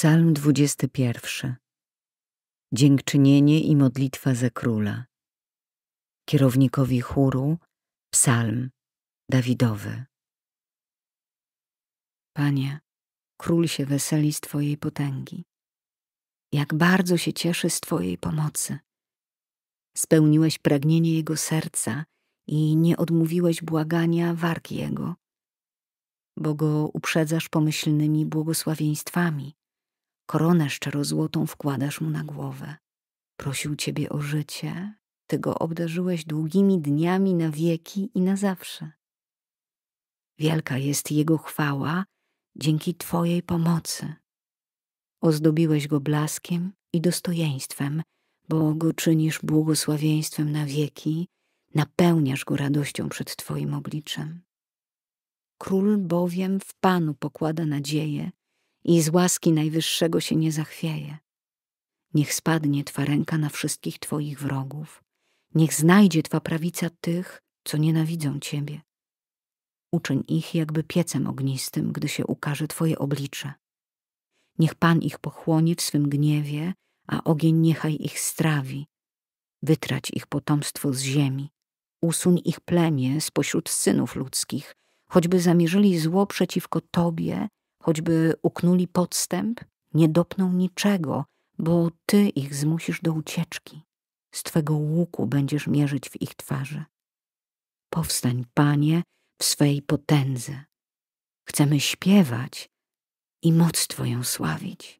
Psalm 21. Dziękczynienie i modlitwa za króla. Kierownikowi chóru Psalm Dawidowy. Panie, król się weseli z Twojej potęgi. Jak bardzo się cieszy z Twojej pomocy. Spełniłeś pragnienie jego serca i nie odmówiłeś błagania warg jego, bo go uprzedzasz pomyślnymi błogosławieństwami Koronę szczerozłotą wkładasz mu na głowę. Prosił ciebie o życie, ty go obdarzyłeś długimi dniami na wieki i na zawsze. Wielka jest jego chwała dzięki twojej pomocy. Ozdobiłeś go blaskiem i dostojeństwem, bo go czynisz błogosławieństwem na wieki, napełniasz go radością przed Twoim obliczem. Król bowiem w Panu pokłada nadzieję i z łaski Najwyższego się nie zachwieje. Niech spadnie Twa ręka na wszystkich Twoich wrogów, niech znajdzie Twa prawica tych, co nienawidzą Ciebie. Uczyń ich jakby piecem ognistym, gdy się ukaże Twoje oblicze. Niech Pan ich pochłonie w swym gniewie, a ogień niechaj ich strawi. Wytrać ich potomstwo z ziemi, usuń ich plemię spośród synów ludzkich, choćby zamierzyli zło przeciwko Tobie Choćby uknuli podstęp, nie dopną niczego, bo ty ich zmusisz do ucieczki. Z twego łuku będziesz mierzyć w ich twarze. Powstań, Panie, w swej potędze. Chcemy śpiewać i moc Twoją sławić.